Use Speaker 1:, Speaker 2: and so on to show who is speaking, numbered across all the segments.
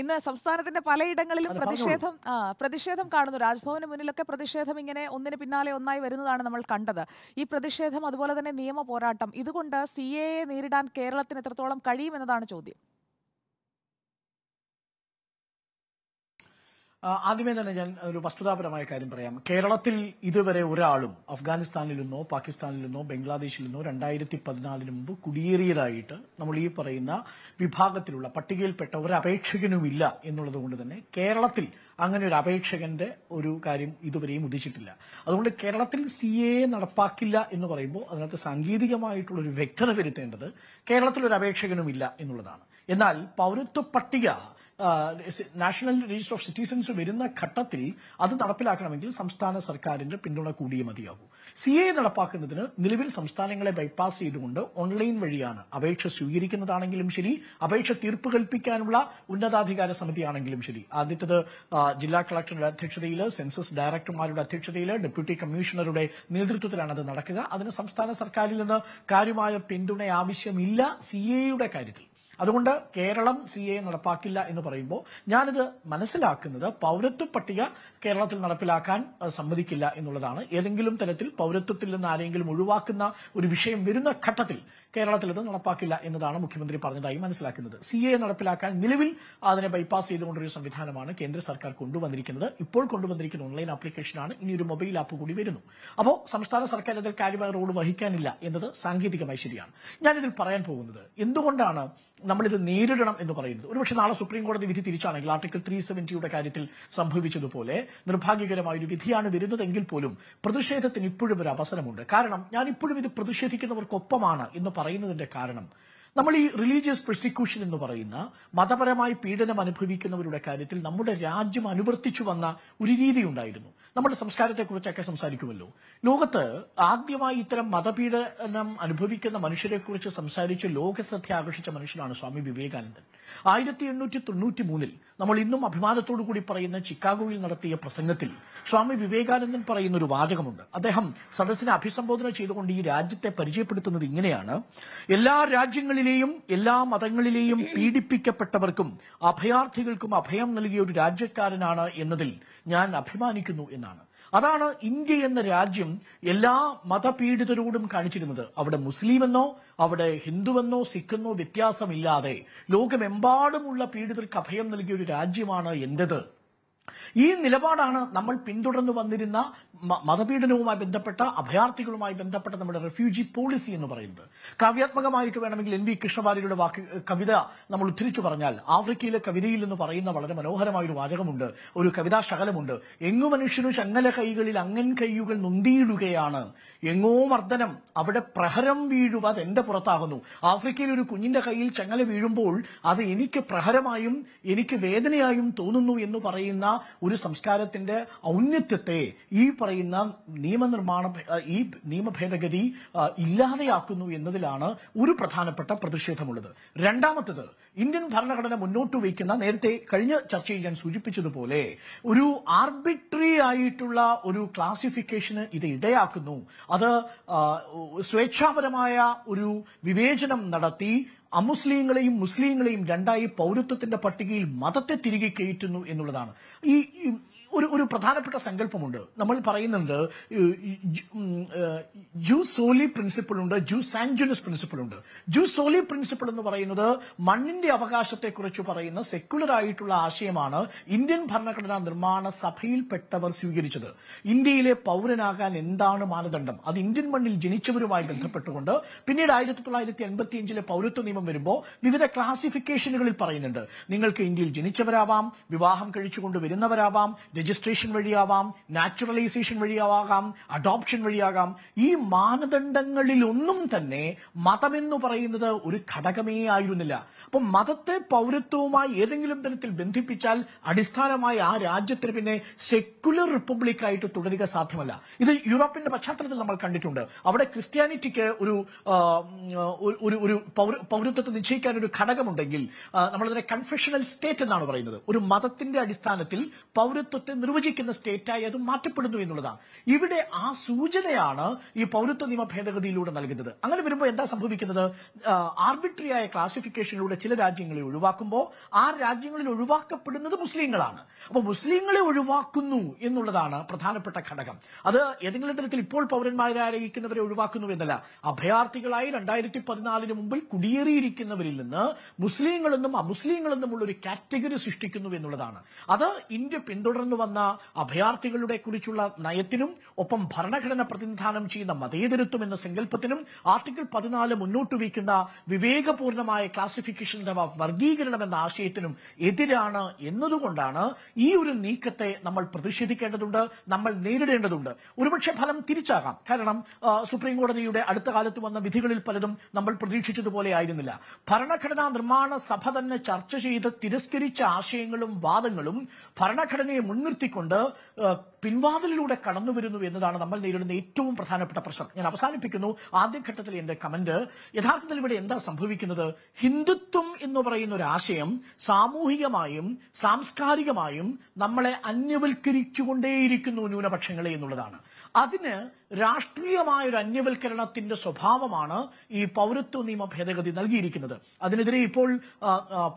Speaker 1: ഇന്ന് സംസ്ഥാനത്തിന്റെ പലയിടങ്ങളിലും പ്രതിഷേധം പ്രതിഷേധം കാണുന്നു രാജ്ഭവന് മുന്നിലൊക്കെ പ്രതിഷേധം ഇങ്ങനെ ഒന്നിന് പിന്നാലെ ഒന്നായി വരുന്നതാണ് നമ്മൾ കണ്ടത് ഈ പ്രതിഷേധം അതുപോലെ തന്നെ നിയമ പോരാട്ടം ഇതുകൊണ്ട് സി എ നേരിടാൻ കേരളത്തിന് എത്രത്തോളം കഴിയുമെന്നതാണ് ചോദ്യം ആദ്യമേ തന്നെ ഞാൻ ഒരു വസ്തുതാപരമായ കാര്യം പറയാം കേരളത്തിൽ ഇതുവരെ ഒരാളും അഫ്ഗാനിസ്ഥാനിൽ നിന്നോ പാകിസ്ഥാനിൽ നിന്നോ ബംഗ്ലാദേശിൽ നിന്നോ രണ്ടായിരത്തി പതിനാലിന് മുമ്പ് കുടിയേറിയതായിട്ട് നമ്മൾ ഈ പറയുന്ന വിഭാഗത്തിലുള്ള പട്ടികയിൽപ്പെട്ട ഒരു അപേക്ഷകനുമില്ല എന്നുള്ളത് കൊണ്ട് തന്നെ കേരളത്തിൽ അങ്ങനെ ഒരു അപേക്ഷകന്റെ ഒരു കാര്യം ഇതുവരെയും ഉദിച്ചിട്ടില്ല അതുകൊണ്ട് കേരളത്തിൽ സി എ നടപ്പാക്കില്ല എന്ന് പറയുമ്പോൾ അതിനകത്ത് സാങ്കേതികമായിട്ടുള്ള ഒരു വ്യക്തത വരുത്തേണ്ടത് കേരളത്തിൽ ഒരു അപേക്ഷകനുമില്ല എന്നുള്ളതാണ് എന്നാൽ പൌരത്വ പട്ടിക നാഷണൽ രജിസ്റ്റർ ഓഫ് സിറ്റിസൺസ് വരുന്ന ഘട്ടത്തിൽ അത് നടപ്പിലാക്കണമെങ്കിൽ സംസ്ഥാന സർക്കാരിന്റെ പിന്തുണ കൂടിയേ മതിയാകൂ സി എ നടപ്പാക്കുന്നതിന് നിലവിൽ സംസ്ഥാനങ്ങളെ ബൈപ്പാസ് ചെയ്തുകൊണ്ട് ഓൺലൈൻ വഴിയാണ് അപേക്ഷ സ്വീകരിക്കുന്നതാണെങ്കിലും ശരി അപേക്ഷ തീർപ്പ് കൽപ്പിക്കാനുള്ള ഉന്നതാധികാര സമിതിയാണെങ്കിലും ശരി ആദ്യത്തത് ജില്ലാ കളക്ടറുടെ അധ്യക്ഷതയിൽ സെൻസസ് ഡയറക്ടർമാരുടെ അധ്യക്ഷതയിൽ ഡെപ്യൂട്ടി കമ്മീഷണറുടെ നേതൃത്വത്തിലാണ് അത് നടക്കുക അതിന് സംസ്ഥാന സർക്കാരിൽ നിന്ന് കാര്യമായ പിന്തുണ ആവശ്യമില്ല സി എയുടെ കാര്യത്തിൽ അതുകൊണ്ട് കേരളം സി എ നടപ്പാക്കില്ല എന്ന് പറയുമ്പോൾ ഞാനിത് മനസ്സിലാക്കുന്നത് പൌരത്വ പട്ടിക കേരളത്തിൽ നടപ്പിലാക്കാൻ സമ്മതിക്കില്ല എന്നുള്ളതാണ് ഏതെങ്കിലും തരത്തിൽ പൌരത്വത്തിൽ നിന്ന് ആരെങ്കിലും ഒഴിവാക്കുന്ന ഒരു വിഷയം വരുന്ന ഘട്ടത്തിൽ കേരളത്തിൽ ഇത് നടപ്പാക്കില്ല എന്നതാണ് മുഖ്യമന്ത്രി പറഞ്ഞതായി മനസ്സിലാക്കുന്നത് സി എ നടപ്പിലാക്കാൻ നിലവിൽ അതിനെ ബൈപ്പാസ് ചെയ്തുകൊണ്ടൊരു സംവിധാനമാണ് കേന്ദ്ര സർക്കാർ കൊണ്ടുവന്നിരിക്കുന്നത് ഇപ്പോൾ കൊണ്ടുവന്നിരിക്കുന്ന ഓൺലൈൻ ആപ്ലിക്കേഷനാണ് ഇനി ഒരു മൊബൈൽ ആപ്പ് കൂടി വരുന്നു അപ്പോൾ സംസ്ഥാന സർക്കാർ ഇതിൽ കാര്യമായ റോൾ വഹിക്കാനില്ല എന്നത് സാങ്കേതികമായി ശരിയാണ് ഞാനിതിൽ പറയാൻ പോകുന്നത് എന്തുകൊണ്ടാണ് നമ്മളിത് നേരിടണം എന്ന് പറയുന്നത് ഒരുപക്ഷെ നാളെ സുപ്രീം കോടതി വിധി തിരിച്ചാണെങ്കിൽ ആർട്ടിക്കിൾ ത്രീ സെവന്റിയുടെ കാര്യത്തിൽ സംഭവിച്ചതുപോലെ നിർഭാഗ്യകരമായ ഒരു വിധിയാണ് വരുന്നതെങ്കിൽ പോലും പ്രതിഷേധത്തിന് ഇപ്പോഴും ഒരു അവസരമുണ്ട് കാരണം ഞാൻ ഇപ്പോഴും ഇത് പ്രതിഷേധിക്കുന്നവർക്കൊപ്പമാണ് എന്ന് പറയുന്നതിന്റെ കാരണം നമ്മൾ ഈ റിലീജിയസ് പ്രോസിക്യൂഷൻ എന്ന് പറയുന്ന മതപരമായി പീഡനം അനുഭവിക്കുന്നവരുടെ കാര്യത്തിൽ നമ്മുടെ രാജ്യം അനുവർത്തിച്ചു വന്ന ഒരു രീതി ഉണ്ടായിരുന്നു നമ്മുടെ സംസ്കാരത്തെക്കുറിച്ചൊക്കെ സംസാരിക്കുമല്ലോ ലോകത്ത് ആദ്യമായി ഇത്തരം മതപീഡനം അനുഭവിക്കുന്ന മനുഷ്യരെക്കുറിച്ച് സംസാരിച്ച് ലോകശ്രദ്ധ ആകർഷിച്ച മനുഷ്യനാണ് സ്വാമി വിവേകാനന്ദൻ ആയിരത്തി എണ്ണൂറ്റി തൊണ്ണൂറ്റി മൂന്നിൽ നമ്മൾ ഇന്നും അഭിമാനത്തോടു കൂടി പറയുന്ന ചിക്കാഗോയിൽ നടത്തിയ പ്രസംഗത്തിൽ സ്വാമി വിവേകാനന്ദൻ പറയുന്ന ഒരു വാചകമുണ്ട് അദ്ദേഹം സദസ്സിനെ അഭിസംബോധന ചെയ്തുകൊണ്ട് ഈ രാജ്യത്തെ പരിചയപ്പെടുത്തുന്നത് ഇങ്ങനെയാണ് എല്ലാ രാജ്യങ്ങളിലെയും എല്ലാ മതങ്ങളിലെയും പീഡിപ്പിക്കപ്പെട്ടവർക്കും അഭയാർത്ഥികൾക്കും അഭയം നൽകിയ ഒരു രാജ്യക്കാരനാണ് എന്നതിൽ ഞാൻ അഭിമാനിക്കുന്നു എന്നാണ് അതാണ് ഇന്ത്യ എന്ന രാജ്യം എല്ലാ മതപീഡിതരോടും കാണിച്ചിരുന്നത് അവിടെ മുസ്ലിമെന്നോ അവിടെ ഹിന്ദുവെന്നോ സിഖെന്നോ വ്യത്യാസമില്ലാതെ ലോകമെമ്പാടുമുള്ള പീഡിതർക്ക് അഭയം നൽകിയ ഒരു രാജ്യമാണ് എന്റേത് ഈ നിലപാടാണ് നമ്മൾ പിന്തുടർന്നു വന്നിരുന്ന മതപീഡനവുമായി ബന്ധപ്പെട്ട അഭയാർത്ഥികളുമായി ബന്ധപ്പെട്ട നമ്മുടെ റെഫ്യൂജി പോളിസി എന്ന് പറയുന്നത് കാവ്യാത്മകമായിട്ട് വേണമെങ്കിൽ എൻ വി കൃഷ്ണവാര്യരുടെ വാക്ക് കവിത നമ്മൾ ഉദ്ധരിച്ചു പറഞ്ഞാൽ ആഫ്രിക്കയിലെ കവിതയിൽ എന്ന് പറയുന്ന വളരെ മനോഹരമായ ഒരു വാചകമുണ്ട് ഒരു കവിതാ ശകലമുണ്ട് എങ്ങു മനുഷ്യനു ചങ്ങല കൈകളിൽ അങ്ങൻ കൈയുകൾ നൊന്തിയിടുകയാണ് എങ്ങോ മർദ്ദനം അവിടെ പ്രഹരം അത് എന്റെ പുറത്താകുന്നു ആഫ്രിക്കയിൽ ഒരു കുഞ്ഞിന്റെ കയ്യിൽ ചങ്ങല വീഴുമ്പോൾ അത് എനിക്ക് പ്രഹരമായും എനിക്ക് വേദനയായും തോന്നുന്നു എന്ന് പറയുന്ന ഒരു സംസ്കാരത്തിന്റെ ഔന്നത്യത്തെ ഈ പറയുന്ന നിയമനിർമ്മാണ ഈ നിയമ ഭേദഗതി ഇല്ലാതെയാക്കുന്നു എന്നതിലാണ് ഒരു പ്രധാനപ്പെട്ട പ്രതിഷേധമുള്ളത് രണ്ടാമത്തത് ഇന്ത്യൻ ഭരണഘടന മുന്നോട്ട് വയ്ക്കുന്ന നേരത്തെ കഴിഞ്ഞ ചർച്ചയിൽ ഞാൻ സൂചിപ്പിച്ചതുപോലെ ഒരു ആർബിട്രറി ആയിട്ടുള്ള ഒരു ക്ലാസിഫിക്കേഷന് ഇത് ഇടയാക്കുന്നു അത് സ്വേച്ഛാപരമായ ഒരു വിവേചനം നടത്തി അമുസ്ലിങ്ങളെയും മുസ്ലിങ്ങളെയും രണ്ടായി പൗരത്വത്തിന്റെ പട്ടികയിൽ മതത്തെ തിരികെ കയറ്റുന്നു എന്നുള്ളതാണ് ഈ ഒരു ഒരു പ്രധാനപ്പെട്ട സങ്കല്പമുണ്ട് നമ്മൾ പറയുന്നുണ്ട് ജൂ സോലി പ്രിൻസിപ്പിൾ ഉണ്ട് ജൂ സാൻജുനസ് പ്രിൻസിപ്പിൾ ഉണ്ട് ജൂ സോലി പ്രിൻസിപ്പിൾ എന്ന് പറയുന്നത് മണ്ണിന്റെ കുറിച്ച് പറയുന്ന സെക്യുലർ ആയിട്ടുള്ള ആശയമാണ് ഇന്ത്യൻ ഭരണഘടനാ നിർമ്മാണ സഭയിൽപ്പെട്ടവർ സ്വീകരിച്ചത് ഇന്ത്യയിലെ പൗരനാകാൻ എന്താണ് മാനദണ്ഡം അത് ഇന്ത്യൻ മണ്ണിൽ ജനിച്ചവരുമായി ബന്ധപ്പെട്ടുകൊണ്ട് പിന്നീട് ആയിരത്തി തൊള്ളായിരത്തി എൺപത്തി അഞ്ചിലെ പൗരത്വ നിയമം വരുമ്പോൾ വിവിധ ക്ലാസിഫിക്കേഷനുകളിൽ പറയുന്നുണ്ട് നിങ്ങൾക്ക് ഇന്ത്യയിൽ ജനിച്ചവരാവാം വിവാഹം കഴിച്ചുകൊണ്ട് വരുന്നവരാവാം രജിസ്ട്രേഷൻ വഴിയാവാം നാച്ചുറലൈസേഷൻ വഴിയാവാം അഡോപ്ഷൻ വഴിയാകാം ഈ മാനദണ്ഡങ്ങളിലൊന്നും തന്നെ മതമെന്ന് പറയുന്നത് ഒരു ഘടകമേ ആയിരുന്നില്ല അപ്പൊ മതത്തെ പൗരത്വവുമായി ഏതെങ്കിലും തരത്തിൽ ബന്ധിപ്പിച്ചാൽ അടിസ്ഥാനമായി ആ രാജ്യത്തിന് പിന്നെ സെക്യുലർ റിപ്പബ്ലിക് ആയിട്ട് തുടരുക സാധ്യമല്ല ഇത് യൂറോപ്പിന്റെ പശ്ചാത്തലത്തിൽ നമ്മൾ കണ്ടിട്ടുണ്ട് അവിടെ ക്രിസ്ത്യാനിറ്റിക്ക് ഒരു ഒരു പൗരത്വത്തെ നിശ്ചയിക്കാൻ ഒരു ഘടകമുണ്ടെങ്കിൽ നമ്മളതിനെ കൺഫെഷണൽ സ്റ്റേറ്റ് എന്നാണ് പറയുന്നത് ഒരു മതത്തിന്റെ അടിസ്ഥാനത്തിൽ പൗരത്വത്തെ പൗരത്വത്തെ നിർവചിക്കുന്ന സ്റ്റേറ്റായി അത് മാറ്റപ്പെടുന്നു എന്നുള്ളതാണ് ഇവിടെ ആ സൂചനയാണ് ഈ പൗരത്വ നിയമ ഭേദഗതിയിലൂടെ നൽകുന്നത് അങ്ങനെ വരുമ്പോൾ എന്താ സംഭവിക്കുന്നത് ആർബിട്രറി ആയ ക്ലാസിഫിക്കേഷനിലൂടെ ചില രാജ്യങ്ങളെ ഒഴിവാക്കുമ്പോൾ ആ രാജ്യങ്ങളിൽ ഒഴിവാക്കപ്പെടുന്നത് മുസ്ലിങ്ങളാണ് അപ്പോൾ മുസ്ലിങ്ങളെ ഒഴിവാക്കുന്നു എന്നുള്ളതാണ് പ്രധാനപ്പെട്ട ഘടകം അത് ഏതെങ്കിലും തരത്തിൽ ഇപ്പോൾ പൗരന്മാരായിരിക്കുന്നവരെ ഒഴിവാക്കുന്നു എന്നല്ല അഭയാർത്ഥികളായി രണ്ടായിരത്തി പതിനാലിന് മുമ്പിൽ കുടിയേറിയിരിക്കുന്നവരിൽ നിന്ന് മുസ്ലിങ്ങളെന്നും അമുസ്ലിങ്ങളെന്നുമുള്ള ഒരു കാറ്റഗറി സൃഷ്ടിക്കുന്നു എന്നുള്ളതാണ് അത് ഇന്ത്യ പിന്തുടർന്നു വന്ന അഭയാർത്ഥികളുടെ കുറിച്ചുള്ള നയത്തിനും ഒപ്പം ഭരണഘടന പ്രതിനിധാനം ചെയ്യുന്ന മതേതരത്വം എന്ന സങ്കല്പത്തിനും ആർട്ടിക്കിൾ പതിനാല് മുന്നോട്ട് വയ്ക്കുന്ന വിവേകപൂർണമായ ക്ലാസിഫിക്കേഷൻ അഥവാ വർഗീകരണം എന്ന ആശയത്തിനും എതിരാണ് എന്നതുകൊണ്ടാണ് ഈ ഒരു നീക്കത്തെ നമ്മൾ പ്രതിഷേധിക്കേണ്ടതുണ്ട് നമ്മൾ നേരിടേണ്ടതുണ്ട് ഒരുപക്ഷെ ഫലം തിരിച്ചാകാം കാരണം സുപ്രീം കോടതിയുടെ അടുത്ത കാലത്ത് വന്ന വിധികളിൽ പലതും നമ്മൾ പ്രതീക്ഷിച്ചതുപോലെ ആയിരുന്നില്ല ഭരണഘടനാ നിർമ്മാണ സഭ തന്നെ ചർച്ച ചെയ്ത് തിരസ്കരിച്ച ആശയങ്ങളും വാദങ്ങളും ഭരണഘടനയെ മുൻനിർ മുൻനിർത്തിക്കൊണ്ട് പിൻവാതിലൂടെ കടന്നു വരുന്നു എന്നതാണ് നമ്മൾ നേരിടുന്ന ഏറ്റവും പ്രധാനപ്പെട്ട പ്രശ്നം ഞാൻ അവസാനിപ്പിക്കുന്നു ആദ്യഘട്ടത്തിൽ എന്റെ കമന്റ് യഥാർത്ഥത്തിൽ ഇവിടെ എന്താ സംഭവിക്കുന്നത് ഹിന്ദുത്വം എന്ന് പറയുന്ന ഒരു ആശയം സാമൂഹികമായും സാംസ്കാരികമായും നമ്മളെ അന്യവൽക്കരിച്ചുകൊണ്ടേയിരിക്കുന്നു ന്യൂനപക്ഷങ്ങളെ എന്നുള്ളതാണ് അതിന് രാഷ്ട്രീയമായ ഒരു അന്യവൽക്കരണത്തിന്റെ സ്വഭാവമാണ് ഈ പൗരത്വ നിയമ ഭേദഗതി നൽകിയിരിക്കുന്നത് അതിനെതിരെ ഇപ്പോൾ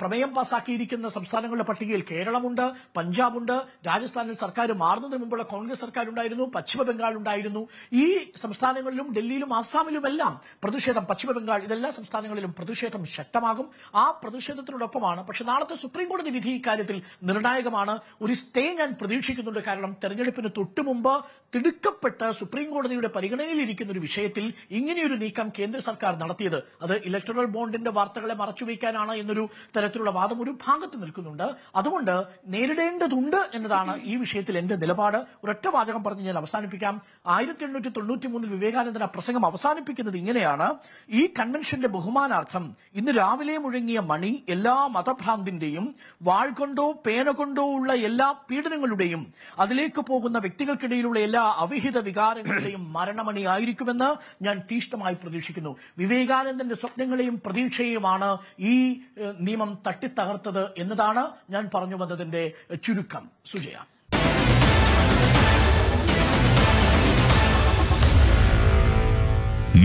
Speaker 1: പ്രമേയം പാസാക്കിയിരിക്കുന്ന സംസ്ഥാനങ്ങളുടെ പട്ടികയിൽ കേരളമുണ്ട് പഞ്ചാബുണ്ട് രാജസ്ഥാനിൽ സർക്കാർ മാറുന്നതിന് മുമ്പുള്ള കോൺഗ്രസ് സർക്കാർ ഉണ്ടായിരുന്നു പശ്ചിമ ബംഗാൾ ഉണ്ടായിരുന്നു ഈ സംസ്ഥാനങ്ങളിലും ഡൽഹിയിലും ആസാമിലുമെല്ലാം പ്രതിഷേധം പശ്ചിമ ബംഗാൾ ഇതെല്ലാ സംസ്ഥാനങ്ങളിലും പ്രതിഷേധം ശക്തമാകും ആ പ്രതിഷേധത്തിനോടൊപ്പമാണ് പക്ഷെ നാളത്തെ സുപ്രീം കോടതി വിധി ഇക്കാര്യത്തിൽ നിർണായകമാണ് ഒരു സ്റ്റേ ഞാൻ പ്രതീക്ഷിക്കുന്നുണ്ട് കാരണം തെരഞ്ഞെടുപ്പിന് തൊട്ടുമുമ്പ് തിടുക്കപ്പെട്ട് സുപ്രീം കോടതിയുടെ പരിഗണനയിലിരിക്കുന്ന ഒരു വിഷയത്തിൽ ഇങ്ങനെയൊരു നീക്കം കേന്ദ്ര സർക്കാർ നടത്തിയത് അത് ഇലക്ട്രൽ ബോണ്ടിന്റെ വാർത്തകളെ മറച്ചുവെക്കാനാണ് എന്നൊരു തരത്തിലുള്ള വാദം ഒരു ഭാഗത്ത് നിൽക്കുന്നുണ്ട് അതുകൊണ്ട് നേരിടേണ്ടതുണ്ട് എന്നതാണ് ഈ വിഷയത്തിൽ എന്റെ നിലപാട് ഒരൊറ്റ വാചകം പറഞ്ഞ് ഞാൻ അവസാനിപ്പിക്കാം ആയിരത്തി എണ്ണൂറ്റി തൊണ്ണൂറ്റി വിവേകാനന്ദന പ്രസംഗം അവസാനിപ്പിക്കുന്നത് ഇങ്ങനെയാണ് ഈ കൺവെൻഷന്റെ ബഹുമാനാർത്ഥം ഇന്ന് രാവിലെ മുഴങ്ങിയ മണി എല്ലാ മതഭ്രാന്തിന്റെയും വാൾ കൊണ്ടോ പേന കൊണ്ടോ ഉള്ള എല്ലാ പീഡനങ്ങളുടെയും അതിലേക്ക് പോകുന്ന വ്യക്തികൾക്കിടയിലുള്ള എല്ലാ അവിഹിത വികാരങ്ങളുടെയും നിങ്ങളുടെയും മരണമണിയായിരിക്കുമെന്ന് ഞാൻ തീഷ്ണമായി പ്രതീക്ഷിക്കുന്നു വിവേകാനന്ദന്റെ സ്വപ്നങ്ങളെയും പ്രതീക്ഷയുമാണ് ഈ നിയമം തട്ടിത്തകർത്തത് എന്നതാണ് ഞാൻ പറഞ്ഞു വന്നതിന്റെ ചുരുക്കം സുജയ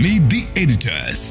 Speaker 1: Meet the editors.